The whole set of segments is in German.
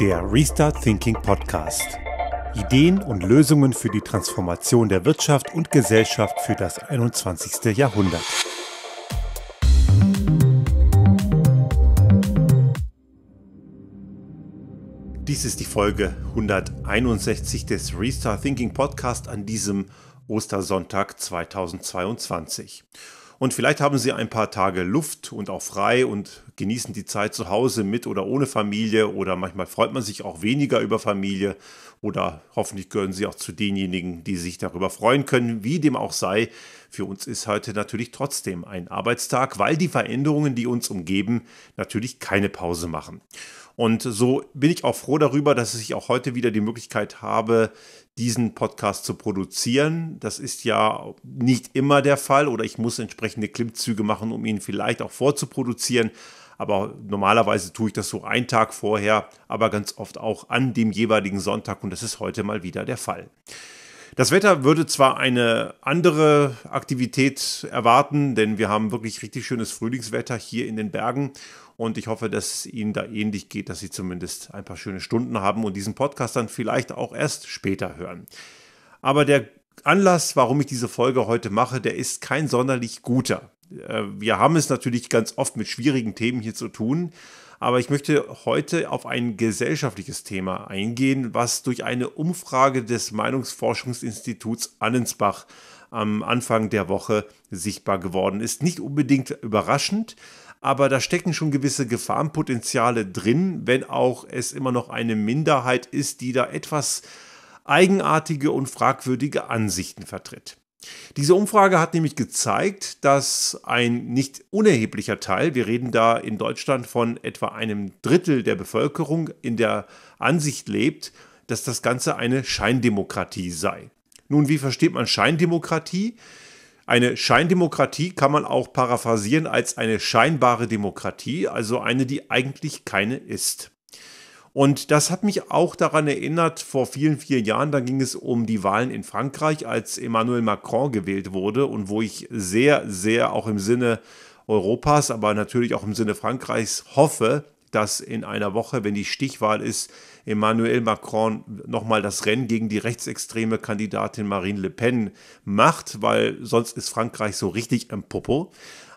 Der Restart Thinking Podcast. Ideen und Lösungen für die Transformation der Wirtschaft und Gesellschaft für das 21. Jahrhundert. Dies ist die Folge 161 des Restart Thinking Podcast an diesem Ostersonntag 2022. Und vielleicht haben Sie ein paar Tage Luft und auch frei und genießen die Zeit zu Hause mit oder ohne Familie oder manchmal freut man sich auch weniger über Familie oder hoffentlich gehören Sie auch zu denjenigen, die sich darüber freuen können, wie dem auch sei. Für uns ist heute natürlich trotzdem ein Arbeitstag, weil die Veränderungen, die uns umgeben, natürlich keine Pause machen. Und so bin ich auch froh darüber, dass ich auch heute wieder die Möglichkeit habe, diesen Podcast zu produzieren. Das ist ja nicht immer der Fall oder ich muss entsprechende Klimmzüge machen, um ihn vielleicht auch vorzuproduzieren. Aber normalerweise tue ich das so einen Tag vorher, aber ganz oft auch an dem jeweiligen Sonntag und das ist heute mal wieder der Fall. Das Wetter würde zwar eine andere Aktivität erwarten, denn wir haben wirklich richtig schönes Frühlingswetter hier in den Bergen und ich hoffe, dass es Ihnen da ähnlich geht, dass Sie zumindest ein paar schöne Stunden haben und diesen Podcast dann vielleicht auch erst später hören. Aber der Anlass, warum ich diese Folge heute mache, der ist kein sonderlich guter. Äh, wir haben es natürlich ganz oft mit schwierigen Themen hier zu tun, aber ich möchte heute auf ein gesellschaftliches Thema eingehen, was durch eine Umfrage des Meinungsforschungsinstituts Annensbach am Anfang der Woche sichtbar geworden ist. Nicht unbedingt überraschend, aber da stecken schon gewisse Gefahrenpotenziale drin, wenn auch es immer noch eine Minderheit ist, die da etwas eigenartige und fragwürdige Ansichten vertritt. Diese Umfrage hat nämlich gezeigt, dass ein nicht unerheblicher Teil, wir reden da in Deutschland von etwa einem Drittel der Bevölkerung, in der Ansicht lebt, dass das Ganze eine Scheindemokratie sei. Nun, wie versteht man Scheindemokratie? Eine Scheindemokratie kann man auch paraphrasieren als eine scheinbare Demokratie, also eine, die eigentlich keine ist. Und das hat mich auch daran erinnert, vor vielen, vier Jahren, da ging es um die Wahlen in Frankreich, als Emmanuel Macron gewählt wurde und wo ich sehr, sehr auch im Sinne Europas, aber natürlich auch im Sinne Frankreichs hoffe, dass in einer Woche, wenn die Stichwahl ist, Emmanuel Macron nochmal das Rennen gegen die rechtsextreme Kandidatin Marine Le Pen macht, weil sonst ist Frankreich so richtig im Popo.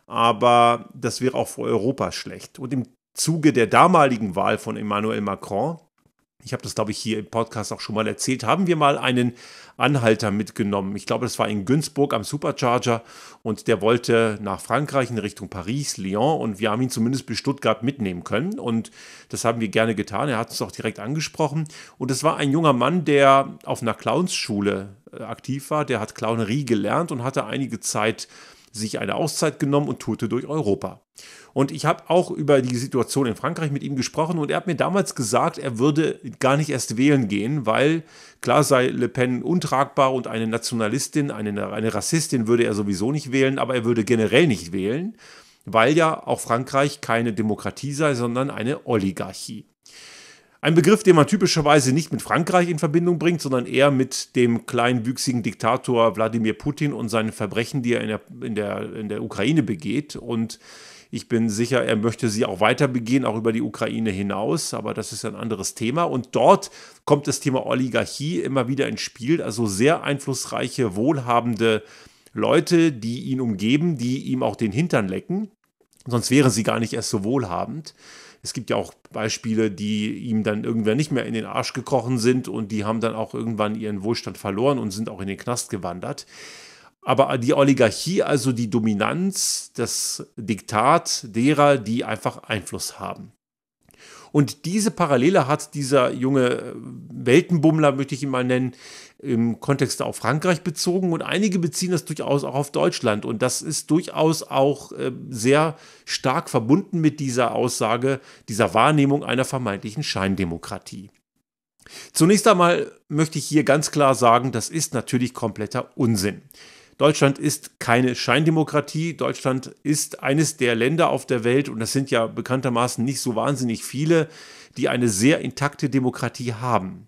Aber das wäre auch für Europa schlecht. Und im Zuge der damaligen Wahl von Emmanuel Macron ich habe das, glaube ich, hier im Podcast auch schon mal erzählt, haben wir mal einen Anhalter mitgenommen. Ich glaube, das war in Günzburg am Supercharger und der wollte nach Frankreich in Richtung Paris, Lyon und wir haben ihn zumindest bis Stuttgart mitnehmen können und das haben wir gerne getan. Er hat uns auch direkt angesprochen und es war ein junger Mann, der auf einer Clownsschule äh, aktiv war, der hat Clownerie gelernt und hatte einige Zeit sich eine Auszeit genommen und tourte durch Europa. Und ich habe auch über die Situation in Frankreich mit ihm gesprochen und er hat mir damals gesagt, er würde gar nicht erst wählen gehen, weil klar sei Le Pen untragbar und eine Nationalistin, eine, eine Rassistin würde er sowieso nicht wählen, aber er würde generell nicht wählen, weil ja auch Frankreich keine Demokratie sei, sondern eine Oligarchie. Ein Begriff, den man typischerweise nicht mit Frankreich in Verbindung bringt, sondern eher mit dem kleinwüchsigen Diktator Wladimir Putin und seinen Verbrechen, die er in der, in der, in der Ukraine begeht. Und ich bin sicher, er möchte sie auch weiter begehen, auch über die Ukraine hinaus, aber das ist ein anderes Thema. Und dort kommt das Thema Oligarchie immer wieder ins Spiel, also sehr einflussreiche, wohlhabende Leute, die ihn umgeben, die ihm auch den Hintern lecken. Sonst wären sie gar nicht erst so wohlhabend. Es gibt ja auch Beispiele, die ihm dann irgendwann nicht mehr in den Arsch gekrochen sind und die haben dann auch irgendwann ihren Wohlstand verloren und sind auch in den Knast gewandert. Aber die Oligarchie, also die Dominanz, das Diktat derer, die einfach Einfluss haben. Und diese Parallele hat dieser junge äh, Weltenbummler, möchte ich ihn mal nennen, im Kontext auf Frankreich bezogen und einige beziehen das durchaus auch auf Deutschland. Und das ist durchaus auch äh, sehr stark verbunden mit dieser Aussage, dieser Wahrnehmung einer vermeintlichen Scheindemokratie. Zunächst einmal möchte ich hier ganz klar sagen, das ist natürlich kompletter Unsinn. Deutschland ist keine Scheindemokratie. Deutschland ist eines der Länder auf der Welt, und das sind ja bekanntermaßen nicht so wahnsinnig viele, die eine sehr intakte Demokratie haben.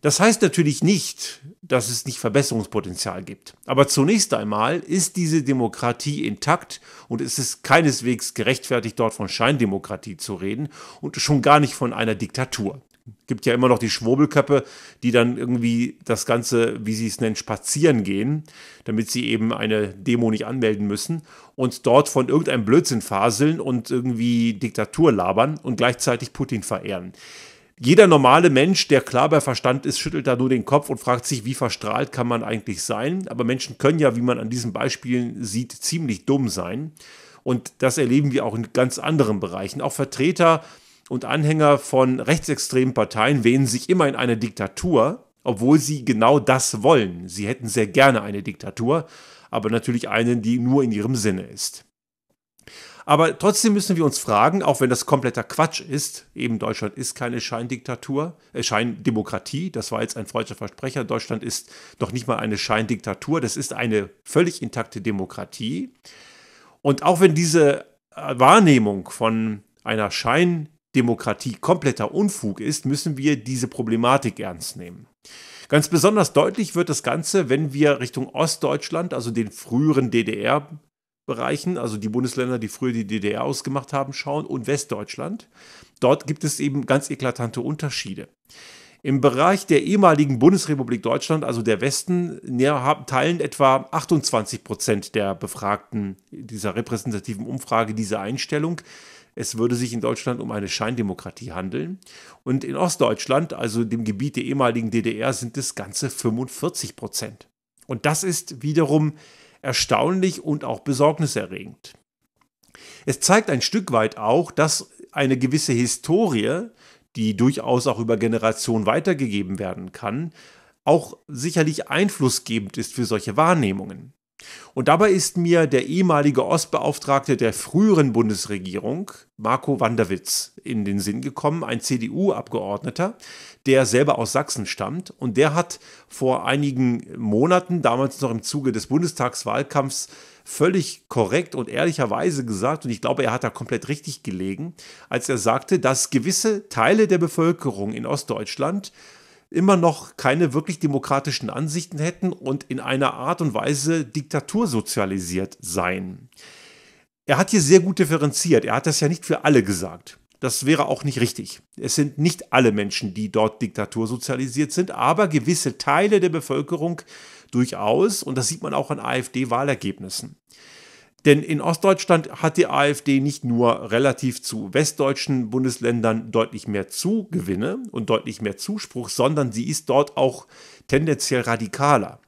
Das heißt natürlich nicht, dass es nicht Verbesserungspotenzial gibt. Aber zunächst einmal ist diese Demokratie intakt und es ist keineswegs gerechtfertigt, dort von Scheindemokratie zu reden und schon gar nicht von einer Diktatur gibt ja immer noch die Schwurbelköppe, die dann irgendwie das Ganze, wie sie es nennen, spazieren gehen, damit sie eben eine Demo nicht anmelden müssen und dort von irgendeinem Blödsinn faseln und irgendwie Diktatur labern und gleichzeitig Putin verehren. Jeder normale Mensch, der klar bei Verstand ist, schüttelt da nur den Kopf und fragt sich, wie verstrahlt kann man eigentlich sein. Aber Menschen können ja, wie man an diesen Beispielen sieht, ziemlich dumm sein. Und das erleben wir auch in ganz anderen Bereichen. Auch Vertreter äh, und Anhänger von rechtsextremen Parteien wähnen sich immer in eine Diktatur, obwohl sie genau das wollen. Sie hätten sehr gerne eine Diktatur, aber natürlich eine, die nur in ihrem Sinne ist. Aber trotzdem müssen wir uns fragen, auch wenn das kompletter Quatsch ist, eben Deutschland ist keine Scheindiktatur, äh Scheindemokratie, das war jetzt ein freudscher Versprecher, Deutschland ist noch nicht mal eine Scheindiktatur, das ist eine völlig intakte Demokratie. Und auch wenn diese äh, Wahrnehmung von einer Schein Demokratie kompletter Unfug ist, müssen wir diese Problematik ernst nehmen. Ganz besonders deutlich wird das Ganze, wenn wir Richtung Ostdeutschland, also den früheren DDR-Bereichen, also die Bundesländer, die früher die DDR ausgemacht haben, schauen und Westdeutschland. Dort gibt es eben ganz eklatante Unterschiede. Im Bereich der ehemaligen Bundesrepublik Deutschland, also der Westen, teilen etwa 28 Prozent der Befragten dieser repräsentativen Umfrage diese Einstellung es würde sich in Deutschland um eine Scheindemokratie handeln. Und in Ostdeutschland, also dem Gebiet der ehemaligen DDR, sind es ganze 45 Prozent. Und das ist wiederum erstaunlich und auch besorgniserregend. Es zeigt ein Stück weit auch, dass eine gewisse Historie, die durchaus auch über Generationen weitergegeben werden kann, auch sicherlich einflussgebend ist für solche Wahrnehmungen. Und dabei ist mir der ehemalige Ostbeauftragte der früheren Bundesregierung, Marco Wanderwitz, in den Sinn gekommen, ein CDU-Abgeordneter, der selber aus Sachsen stammt. Und der hat vor einigen Monaten, damals noch im Zuge des Bundestagswahlkampfs, völlig korrekt und ehrlicherweise gesagt, und ich glaube, er hat da komplett richtig gelegen, als er sagte, dass gewisse Teile der Bevölkerung in Ostdeutschland immer noch keine wirklich demokratischen Ansichten hätten und in einer Art und Weise diktatursozialisiert seien. Er hat hier sehr gut differenziert. Er hat das ja nicht für alle gesagt. Das wäre auch nicht richtig. Es sind nicht alle Menschen, die dort diktatursozialisiert sind, aber gewisse Teile der Bevölkerung durchaus. Und das sieht man auch an AfD-Wahlergebnissen. Denn in Ostdeutschland hat die AfD nicht nur relativ zu westdeutschen Bundesländern deutlich mehr Zugewinne und deutlich mehr Zuspruch, sondern sie ist dort auch tendenziell radikaler.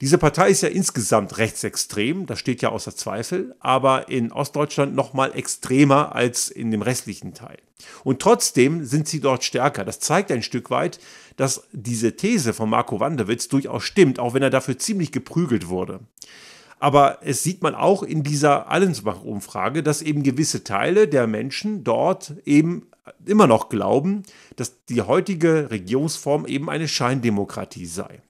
Diese Partei ist ja insgesamt rechtsextrem, das steht ja außer Zweifel, aber in Ostdeutschland noch mal extremer als in dem restlichen Teil. Und trotzdem sind sie dort stärker. Das zeigt ein Stück weit, dass diese These von Marco Wanderwitz durchaus stimmt, auch wenn er dafür ziemlich geprügelt wurde. Aber es sieht man auch in dieser Allensbach-Umfrage, dass eben gewisse Teile der Menschen dort eben immer noch glauben, dass die heutige Regierungsform eben eine Scheindemokratie sei.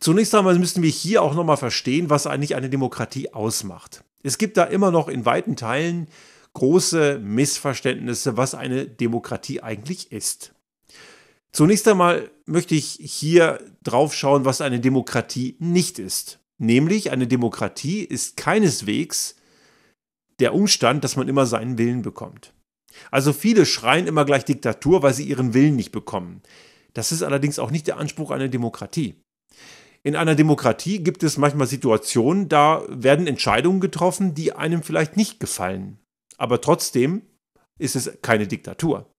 Zunächst einmal müssen wir hier auch nochmal verstehen, was eigentlich eine Demokratie ausmacht. Es gibt da immer noch in weiten Teilen große Missverständnisse, was eine Demokratie eigentlich ist. Zunächst einmal möchte ich hier drauf schauen, was eine Demokratie nicht ist. Nämlich eine Demokratie ist keineswegs der Umstand, dass man immer seinen Willen bekommt. Also viele schreien immer gleich Diktatur, weil sie ihren Willen nicht bekommen. Das ist allerdings auch nicht der Anspruch einer Demokratie. In einer Demokratie gibt es manchmal Situationen, da werden Entscheidungen getroffen, die einem vielleicht nicht gefallen. Aber trotzdem ist es keine Diktatur.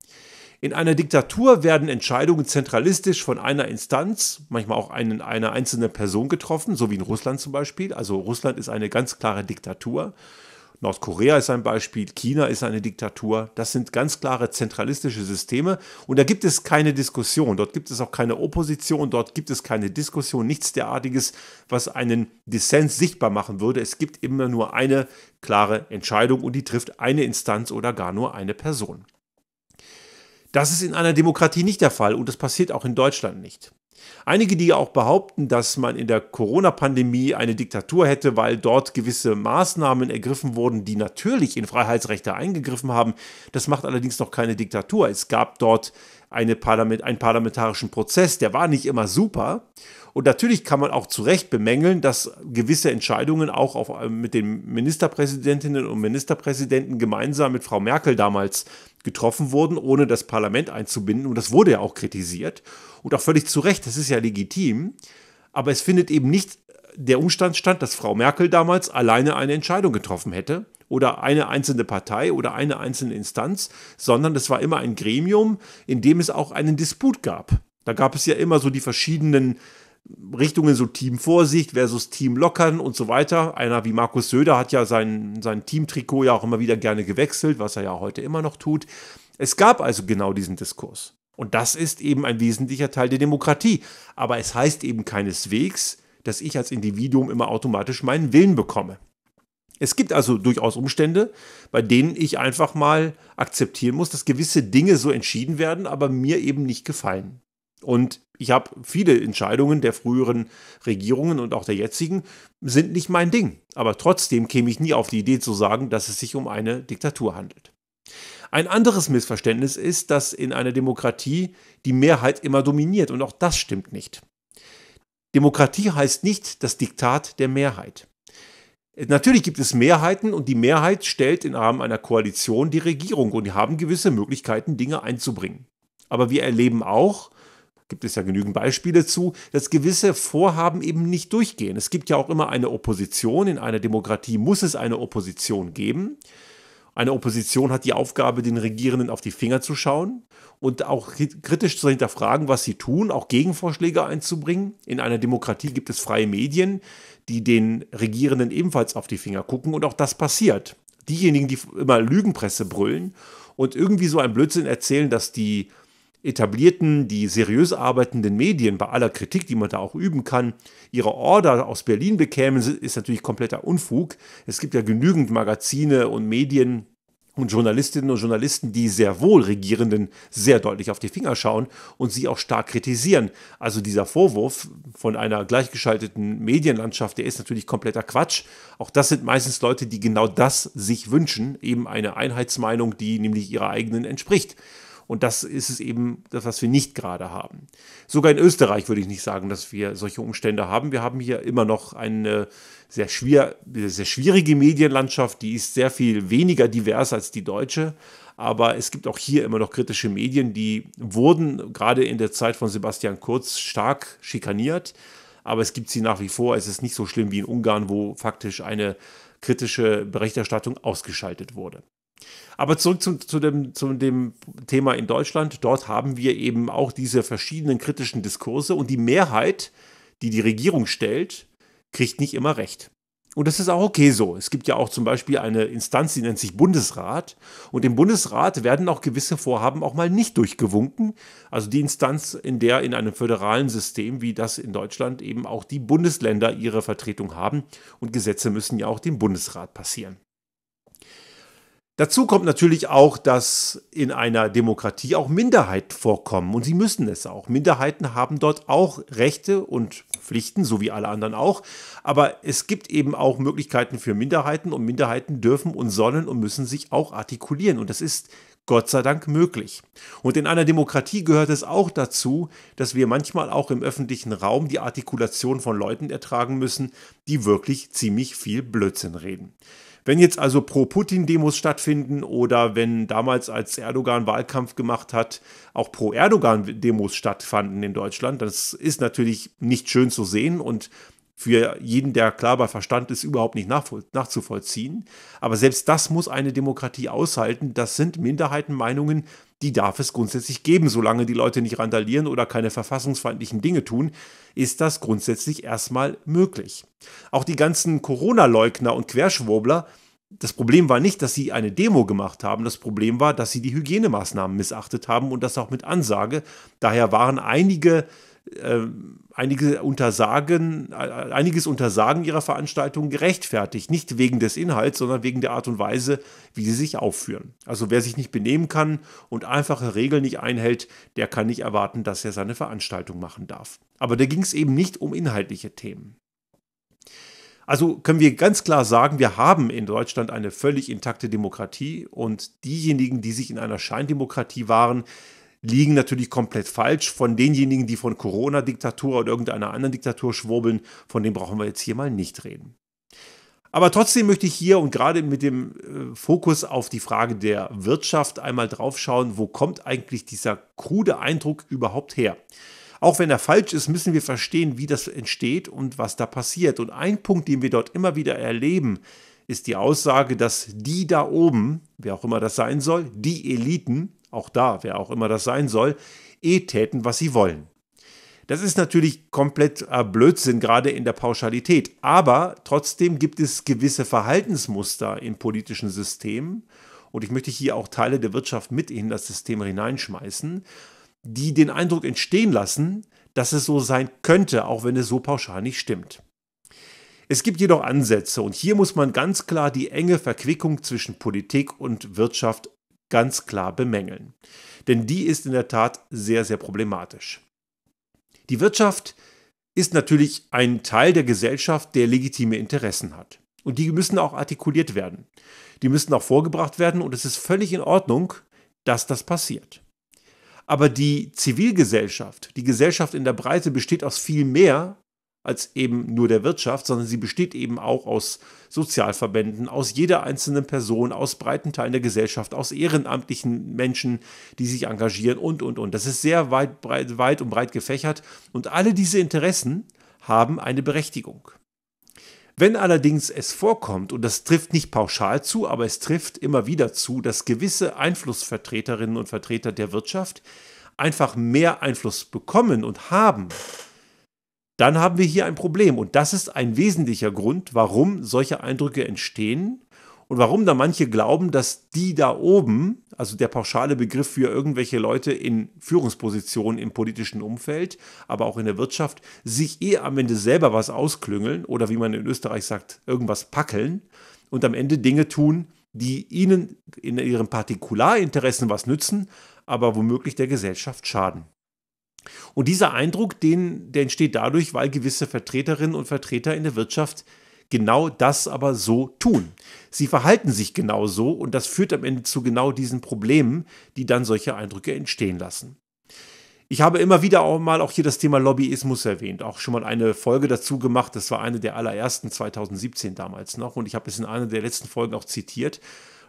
In einer Diktatur werden Entscheidungen zentralistisch von einer Instanz, manchmal auch einen, einer einzelnen Person getroffen, so wie in Russland zum Beispiel. Also Russland ist eine ganz klare Diktatur. Nordkorea ist ein Beispiel, China ist eine Diktatur. Das sind ganz klare zentralistische Systeme und da gibt es keine Diskussion. Dort gibt es auch keine Opposition, dort gibt es keine Diskussion, nichts derartiges, was einen Dissens sichtbar machen würde. Es gibt immer nur eine klare Entscheidung und die trifft eine Instanz oder gar nur eine Person. Das ist in einer Demokratie nicht der Fall und das passiert auch in Deutschland nicht. Einige, die auch behaupten, dass man in der Corona-Pandemie eine Diktatur hätte, weil dort gewisse Maßnahmen ergriffen wurden, die natürlich in Freiheitsrechte eingegriffen haben, das macht allerdings noch keine Diktatur. Es gab dort eine Parlament einen parlamentarischen Prozess, der war nicht immer super. Und natürlich kann man auch zu Recht bemängeln, dass gewisse Entscheidungen auch auf, äh, mit den Ministerpräsidentinnen und Ministerpräsidenten gemeinsam mit Frau Merkel damals getroffen wurden, ohne das Parlament einzubinden. Und das wurde ja auch kritisiert. Und auch völlig zu Recht, das ist ja legitim. Aber es findet eben nicht der Umstand statt, dass Frau Merkel damals alleine eine Entscheidung getroffen hätte oder eine einzelne Partei oder eine einzelne Instanz, sondern es war immer ein Gremium, in dem es auch einen Disput gab. Da gab es ja immer so die verschiedenen Richtungen so Teamvorsicht versus Team Lockern und so weiter. Einer wie Markus Söder hat ja sein, sein Teamtrikot ja auch immer wieder gerne gewechselt, was er ja heute immer noch tut. Es gab also genau diesen Diskurs. Und das ist eben ein wesentlicher Teil der Demokratie. Aber es heißt eben keineswegs, dass ich als Individuum immer automatisch meinen Willen bekomme. Es gibt also durchaus Umstände, bei denen ich einfach mal akzeptieren muss, dass gewisse Dinge so entschieden werden, aber mir eben nicht gefallen. Und ich habe viele Entscheidungen der früheren Regierungen und auch der jetzigen sind nicht mein Ding. Aber trotzdem käme ich nie auf die Idee zu sagen, dass es sich um eine Diktatur handelt. Ein anderes Missverständnis ist, dass in einer Demokratie die Mehrheit immer dominiert und auch das stimmt nicht. Demokratie heißt nicht das Diktat der Mehrheit. Natürlich gibt es Mehrheiten und die Mehrheit stellt im Rahmen einer Koalition die Regierung und die haben gewisse Möglichkeiten, Dinge einzubringen. Aber wir erleben auch, gibt es ja genügend Beispiele zu, dass gewisse Vorhaben eben nicht durchgehen. Es gibt ja auch immer eine Opposition. In einer Demokratie muss es eine Opposition geben. Eine Opposition hat die Aufgabe, den Regierenden auf die Finger zu schauen und auch kritisch zu hinterfragen, was sie tun, auch Gegenvorschläge einzubringen. In einer Demokratie gibt es freie Medien, die den Regierenden ebenfalls auf die Finger gucken und auch das passiert. Diejenigen, die immer Lügenpresse brüllen und irgendwie so ein Blödsinn erzählen, dass die etablierten, die seriös arbeitenden Medien bei aller Kritik, die man da auch üben kann, ihre Order aus Berlin bekämen, ist natürlich kompletter Unfug. Es gibt ja genügend Magazine und Medien und Journalistinnen und Journalisten, die sehr wohl Regierenden sehr deutlich auf die Finger schauen und sie auch stark kritisieren. Also dieser Vorwurf von einer gleichgeschalteten Medienlandschaft, der ist natürlich kompletter Quatsch. Auch das sind meistens Leute, die genau das sich wünschen, eben eine Einheitsmeinung, die nämlich ihrer eigenen entspricht. Und das ist es eben, das, was wir nicht gerade haben. Sogar in Österreich würde ich nicht sagen, dass wir solche Umstände haben. Wir haben hier immer noch eine sehr, schwer, sehr schwierige Medienlandschaft, die ist sehr viel weniger divers als die deutsche. Aber es gibt auch hier immer noch kritische Medien, die wurden gerade in der Zeit von Sebastian Kurz stark schikaniert. Aber es gibt sie nach wie vor. Es ist nicht so schlimm wie in Ungarn, wo faktisch eine kritische Berichterstattung ausgeschaltet wurde. Aber zurück zu, zu, dem, zu dem Thema in Deutschland. Dort haben wir eben auch diese verschiedenen kritischen Diskurse und die Mehrheit, die die Regierung stellt, kriegt nicht immer recht. Und das ist auch okay so. Es gibt ja auch zum Beispiel eine Instanz, die nennt sich Bundesrat. Und im Bundesrat werden auch gewisse Vorhaben auch mal nicht durchgewunken. Also die Instanz, in der in einem föderalen System wie das in Deutschland eben auch die Bundesländer ihre Vertretung haben. Und Gesetze müssen ja auch dem Bundesrat passieren. Dazu kommt natürlich auch, dass in einer Demokratie auch Minderheiten vorkommen und sie müssen es auch. Minderheiten haben dort auch Rechte und Pflichten, so wie alle anderen auch. Aber es gibt eben auch Möglichkeiten für Minderheiten und Minderheiten dürfen und sollen und müssen sich auch artikulieren und das ist Gott sei Dank möglich. Und in einer Demokratie gehört es auch dazu, dass wir manchmal auch im öffentlichen Raum die Artikulation von Leuten ertragen müssen, die wirklich ziemlich viel Blödsinn reden. Wenn jetzt also Pro-Putin-Demos stattfinden oder wenn damals, als Erdogan Wahlkampf gemacht hat, auch Pro-Erdogan-Demos stattfanden in Deutschland, das ist natürlich nicht schön zu sehen und für jeden, der klar bei Verstand ist, überhaupt nicht nachzuvollziehen. Aber selbst das muss eine Demokratie aushalten. Das sind Minderheitenmeinungen, die darf es grundsätzlich geben. Solange die Leute nicht randalieren oder keine verfassungsfeindlichen Dinge tun, ist das grundsätzlich erstmal möglich. Auch die ganzen Corona-Leugner und Querschwurbler, das Problem war nicht, dass sie eine Demo gemacht haben, das Problem war, dass sie die Hygienemaßnahmen missachtet haben und das auch mit Ansage. Daher waren einige ähm, einige untersagen, äh, einiges Untersagen ihrer Veranstaltungen gerechtfertigt. Nicht wegen des Inhalts, sondern wegen der Art und Weise, wie sie sich aufführen. Also wer sich nicht benehmen kann und einfache Regeln nicht einhält, der kann nicht erwarten, dass er seine Veranstaltung machen darf. Aber da ging es eben nicht um inhaltliche Themen. Also können wir ganz klar sagen, wir haben in Deutschland eine völlig intakte Demokratie und diejenigen, die sich in einer Scheindemokratie waren, liegen natürlich komplett falsch. Von denjenigen, die von Corona-Diktatur oder irgendeiner anderen Diktatur schwurbeln, von denen brauchen wir jetzt hier mal nicht reden. Aber trotzdem möchte ich hier und gerade mit dem äh, Fokus auf die Frage der Wirtschaft einmal draufschauen, wo kommt eigentlich dieser krude Eindruck überhaupt her? Auch wenn er falsch ist, müssen wir verstehen, wie das entsteht und was da passiert. Und ein Punkt, den wir dort immer wieder erleben, ist die Aussage, dass die da oben, wer auch immer das sein soll, die Eliten auch da, wer auch immer das sein soll, eh täten, was sie wollen. Das ist natürlich komplett äh, Blödsinn, gerade in der Pauschalität. Aber trotzdem gibt es gewisse Verhaltensmuster in politischen Systemen. Und ich möchte hier auch Teile der Wirtschaft mit in das System hineinschmeißen, die den Eindruck entstehen lassen, dass es so sein könnte, auch wenn es so pauschal nicht stimmt. Es gibt jedoch Ansätze und hier muss man ganz klar die enge Verquickung zwischen Politik und Wirtschaft ganz klar bemängeln. Denn die ist in der Tat sehr, sehr problematisch. Die Wirtschaft ist natürlich ein Teil der Gesellschaft, der legitime Interessen hat. Und die müssen auch artikuliert werden. Die müssen auch vorgebracht werden und es ist völlig in Ordnung, dass das passiert. Aber die Zivilgesellschaft, die Gesellschaft in der Breite besteht aus viel mehr als eben nur der Wirtschaft, sondern sie besteht eben auch aus Sozialverbänden, aus jeder einzelnen Person, aus breiten Teilen der Gesellschaft, aus ehrenamtlichen Menschen, die sich engagieren und, und, und. Das ist sehr weit, breit, weit und breit gefächert und alle diese Interessen haben eine Berechtigung. Wenn allerdings es vorkommt, und das trifft nicht pauschal zu, aber es trifft immer wieder zu, dass gewisse Einflussvertreterinnen und Vertreter der Wirtschaft einfach mehr Einfluss bekommen und haben dann haben wir hier ein Problem. Und das ist ein wesentlicher Grund, warum solche Eindrücke entstehen und warum da manche glauben, dass die da oben, also der pauschale Begriff für irgendwelche Leute in Führungspositionen im politischen Umfeld, aber auch in der Wirtschaft, sich eh am Ende selber was ausklüngeln oder wie man in Österreich sagt, irgendwas packeln und am Ende Dinge tun, die ihnen in ihren Partikularinteressen was nützen, aber womöglich der Gesellschaft schaden. Und dieser Eindruck, den, der entsteht dadurch, weil gewisse Vertreterinnen und Vertreter in der Wirtschaft genau das aber so tun. Sie verhalten sich genau so und das führt am Ende zu genau diesen Problemen, die dann solche Eindrücke entstehen lassen. Ich habe immer wieder auch mal auch hier das Thema Lobbyismus erwähnt, auch schon mal eine Folge dazu gemacht, das war eine der allerersten 2017 damals noch und ich habe es in einer der letzten Folgen auch zitiert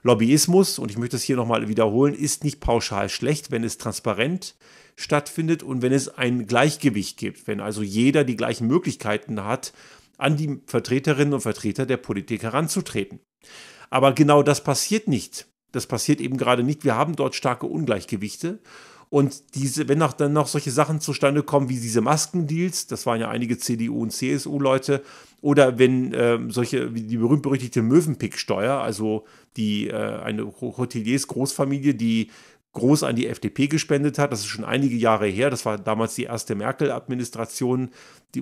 Lobbyismus, und ich möchte das hier nochmal wiederholen, ist nicht pauschal schlecht, wenn es transparent stattfindet und wenn es ein Gleichgewicht gibt, wenn also jeder die gleichen Möglichkeiten hat, an die Vertreterinnen und Vertreter der Politik heranzutreten. Aber genau das passiert nicht. Das passiert eben gerade nicht. Wir haben dort starke Ungleichgewichte und diese, wenn auch dann noch solche Sachen zustande kommen wie diese Maskendeals, das waren ja einige CDU und CSU-Leute, oder wenn ähm, solche wie die berühmt-berüchtigte Mövenpick-Steuer, also die äh, eine Hoteliers-Großfamilie, die groß an die FDP gespendet hat. Das ist schon einige Jahre her. Das war damals die erste Merkel-Administration,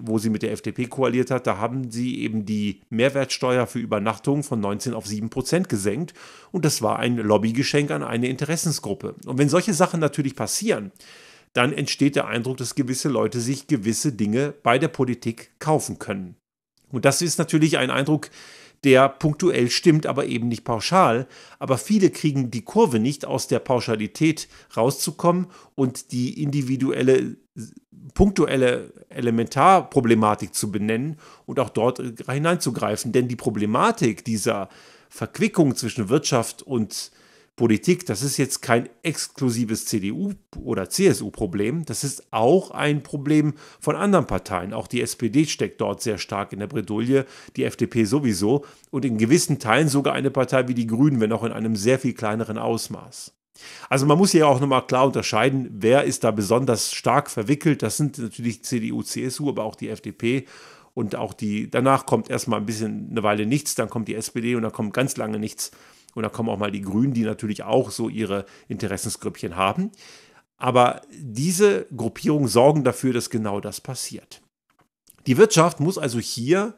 wo sie mit der FDP koaliert hat. Da haben sie eben die Mehrwertsteuer für Übernachtungen von 19 auf 7 Prozent gesenkt. Und das war ein Lobbygeschenk an eine Interessensgruppe. Und wenn solche Sachen natürlich passieren, dann entsteht der Eindruck, dass gewisse Leute sich gewisse Dinge bei der Politik kaufen können. Und das ist natürlich ein Eindruck, der punktuell stimmt, aber eben nicht pauschal. Aber viele kriegen die Kurve nicht, aus der Pauschalität rauszukommen und die individuelle, punktuelle Elementarproblematik zu benennen und auch dort hineinzugreifen. Denn die Problematik dieser Verquickung zwischen Wirtschaft und Politik, das ist jetzt kein exklusives CDU- oder CSU-Problem, das ist auch ein Problem von anderen Parteien. Auch die SPD steckt dort sehr stark in der Bredouille, die FDP sowieso und in gewissen Teilen sogar eine Partei wie die Grünen, wenn auch in einem sehr viel kleineren Ausmaß. Also man muss hier auch nochmal klar unterscheiden, wer ist da besonders stark verwickelt. Das sind natürlich CDU, CSU, aber auch die FDP und auch die, danach kommt erstmal ein bisschen eine Weile nichts, dann kommt die SPD und dann kommt ganz lange nichts. Und da kommen auch mal die Grünen, die natürlich auch so ihre Interessensgrüppchen haben. Aber diese Gruppierungen sorgen dafür, dass genau das passiert. Die Wirtschaft muss also hier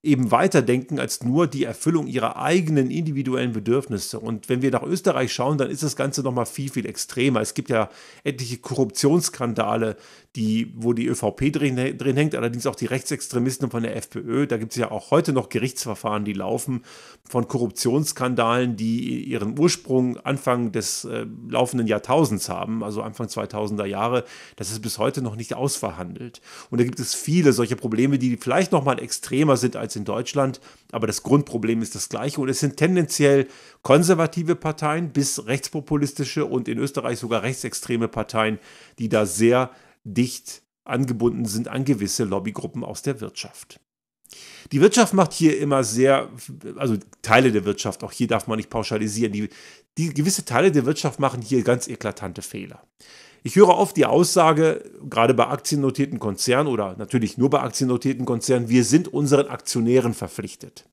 eben weiterdenken als nur die Erfüllung ihrer eigenen individuellen Bedürfnisse. Und wenn wir nach Österreich schauen, dann ist das Ganze nochmal viel, viel extremer. Es gibt ja etliche Korruptionsskandale, die, wo die ÖVP drin, drin hängt, allerdings auch die Rechtsextremisten von der FPÖ. Da gibt es ja auch heute noch Gerichtsverfahren, die laufen von Korruptionsskandalen, die ihren Ursprung Anfang des äh, laufenden Jahrtausends haben, also Anfang 2000er Jahre. Das ist bis heute noch nicht ausverhandelt. Und da gibt es viele solche Probleme, die vielleicht noch mal extremer sind als in Deutschland, aber das Grundproblem ist das gleiche. Und es sind tendenziell konservative Parteien bis rechtspopulistische und in Österreich sogar rechtsextreme Parteien, die da sehr dicht angebunden sind an gewisse Lobbygruppen aus der Wirtschaft. Die Wirtschaft macht hier immer sehr, also Teile der Wirtschaft, auch hier darf man nicht pauschalisieren, die, die gewisse Teile der Wirtschaft machen hier ganz eklatante Fehler. Ich höre oft die Aussage, gerade bei aktiennotierten Konzernen oder natürlich nur bei aktiennotierten Konzernen, wir sind unseren Aktionären verpflichtet.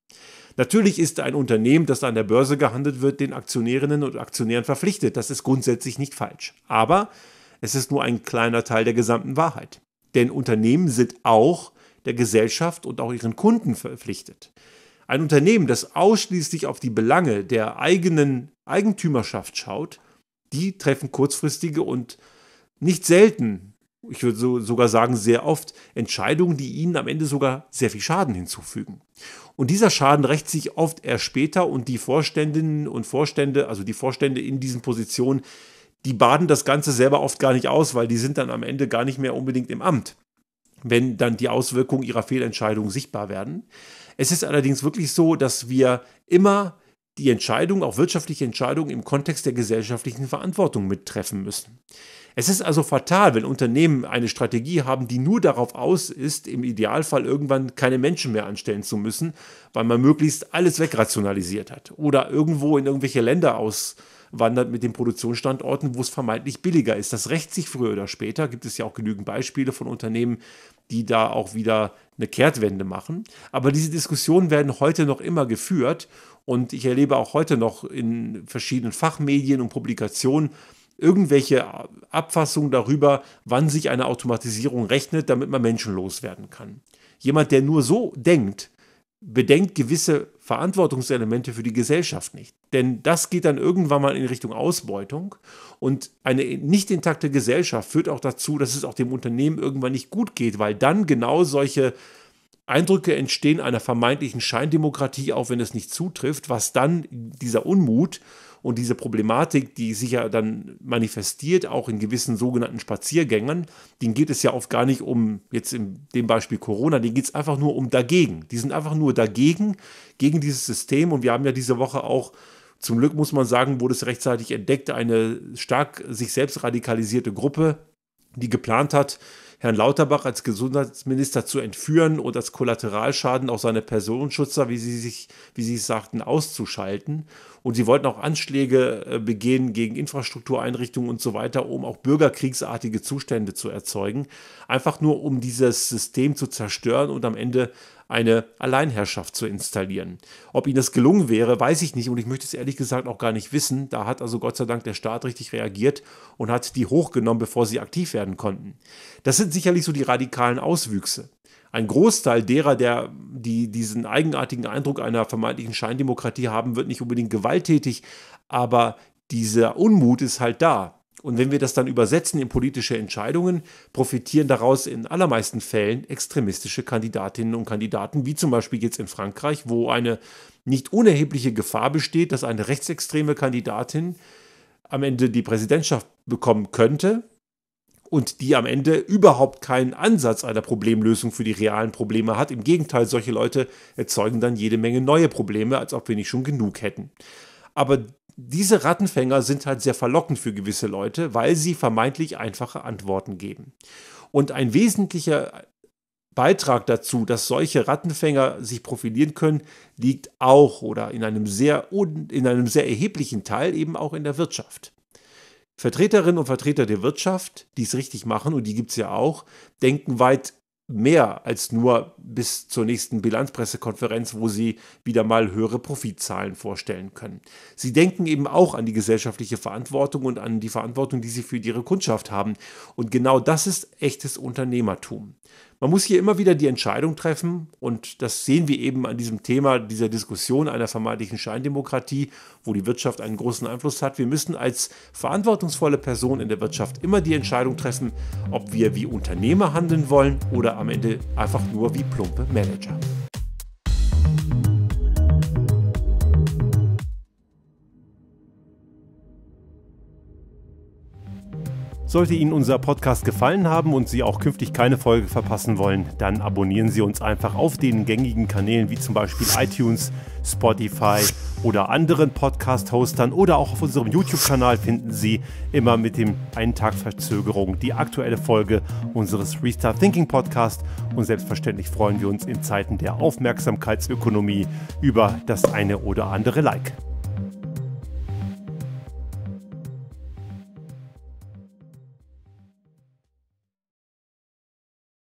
Natürlich ist ein Unternehmen, das an der Börse gehandelt wird, den Aktionärinnen und Aktionären verpflichtet. Das ist grundsätzlich nicht falsch. Aber es ist nur ein kleiner Teil der gesamten Wahrheit. Denn Unternehmen sind auch der Gesellschaft und auch ihren Kunden verpflichtet. Ein Unternehmen, das ausschließlich auf die Belange der eigenen Eigentümerschaft schaut, die treffen kurzfristige und nicht selten, ich würde so, sogar sagen sehr oft, Entscheidungen, die ihnen am Ende sogar sehr viel Schaden hinzufügen. Und dieser Schaden rächt sich oft erst später und die Vorständinnen und Vorstände, also die Vorstände in diesen Positionen, die baden das Ganze selber oft gar nicht aus, weil die sind dann am Ende gar nicht mehr unbedingt im Amt, wenn dann die Auswirkungen ihrer Fehlentscheidungen sichtbar werden. Es ist allerdings wirklich so, dass wir immer die Entscheidung, auch wirtschaftliche Entscheidungen im Kontext der gesellschaftlichen Verantwortung mittreffen müssen. Es ist also fatal, wenn Unternehmen eine Strategie haben, die nur darauf aus ist, im Idealfall irgendwann keine Menschen mehr anstellen zu müssen, weil man möglichst alles wegrationalisiert hat oder irgendwo in irgendwelche Länder auswandert mit den Produktionsstandorten, wo es vermeintlich billiger ist. Das rächt sich früher oder später. Gibt es ja auch genügend Beispiele von Unternehmen, die da auch wieder eine Kehrtwende machen. Aber diese Diskussionen werden heute noch immer geführt und ich erlebe auch heute noch in verschiedenen Fachmedien und Publikationen, irgendwelche Abfassungen darüber, wann sich eine Automatisierung rechnet, damit man Menschen loswerden kann. Jemand, der nur so denkt, bedenkt gewisse Verantwortungselemente für die Gesellschaft nicht. Denn das geht dann irgendwann mal in Richtung Ausbeutung. Und eine nicht intakte Gesellschaft führt auch dazu, dass es auch dem Unternehmen irgendwann nicht gut geht, weil dann genau solche Eindrücke entstehen einer vermeintlichen Scheindemokratie, auch wenn es nicht zutrifft, was dann dieser Unmut und diese Problematik, die sich ja dann manifestiert, auch in gewissen sogenannten Spaziergängern, denen geht es ja oft gar nicht um, jetzt in dem Beispiel Corona, denen geht es einfach nur um dagegen. Die sind einfach nur dagegen, gegen dieses System. Und wir haben ja diese Woche auch zum Glück muss man sagen, wurde es rechtzeitig entdeckt, eine stark sich selbst radikalisierte Gruppe, die geplant hat, Herrn Lauterbach als Gesundheitsminister zu entführen und als Kollateralschaden auch seine Personenschützer, wie sie sich, wie sie sagten, auszuschalten. Und sie wollten auch Anschläge äh, begehen gegen Infrastruktureinrichtungen und so weiter, um auch bürgerkriegsartige Zustände zu erzeugen. Einfach nur, um dieses System zu zerstören und am Ende eine Alleinherrschaft zu installieren. Ob ihnen das gelungen wäre, weiß ich nicht und ich möchte es ehrlich gesagt auch gar nicht wissen. Da hat also Gott sei Dank der Staat richtig reagiert und hat die hochgenommen, bevor sie aktiv werden konnten. Das sind sicherlich so die radikalen Auswüchse. Ein Großteil derer, der, die diesen eigenartigen Eindruck einer vermeintlichen Scheindemokratie haben, wird nicht unbedingt gewalttätig, aber dieser Unmut ist halt da. Und wenn wir das dann übersetzen in politische Entscheidungen, profitieren daraus in allermeisten Fällen extremistische Kandidatinnen und Kandidaten, wie zum Beispiel jetzt in Frankreich, wo eine nicht unerhebliche Gefahr besteht, dass eine rechtsextreme Kandidatin am Ende die Präsidentschaft bekommen könnte, und die am Ende überhaupt keinen Ansatz einer Problemlösung für die realen Probleme hat. Im Gegenteil, solche Leute erzeugen dann jede Menge neue Probleme, als ob wir nicht schon genug hätten. Aber diese Rattenfänger sind halt sehr verlockend für gewisse Leute, weil sie vermeintlich einfache Antworten geben. Und ein wesentlicher Beitrag dazu, dass solche Rattenfänger sich profilieren können, liegt auch oder in einem sehr, in einem sehr erheblichen Teil eben auch in der Wirtschaft. Vertreterinnen und Vertreter der Wirtschaft, die es richtig machen, und die gibt es ja auch, denken weit mehr als nur bis zur nächsten Bilanzpressekonferenz, wo sie wieder mal höhere Profitzahlen vorstellen können. Sie denken eben auch an die gesellschaftliche Verantwortung und an die Verantwortung, die sie für ihre Kundschaft haben. Und genau das ist echtes Unternehmertum. Man muss hier immer wieder die Entscheidung treffen und das sehen wir eben an diesem Thema dieser Diskussion einer vermeintlichen Scheindemokratie, wo die Wirtschaft einen großen Einfluss hat. Wir müssen als verantwortungsvolle Person in der Wirtschaft immer die Entscheidung treffen, ob wir wie Unternehmer handeln wollen oder am Ende einfach nur wie plumpe Manager. Sollte Ihnen unser Podcast gefallen haben und Sie auch künftig keine Folge verpassen wollen, dann abonnieren Sie uns einfach auf den gängigen Kanälen wie zum Beispiel iTunes, Spotify oder anderen Podcast-Hostern oder auch auf unserem YouTube-Kanal finden Sie immer mit dem einen Tag Verzögerung die aktuelle Folge unseres Restart Thinking Podcast. Und selbstverständlich freuen wir uns in Zeiten der Aufmerksamkeitsökonomie über das eine oder andere Like.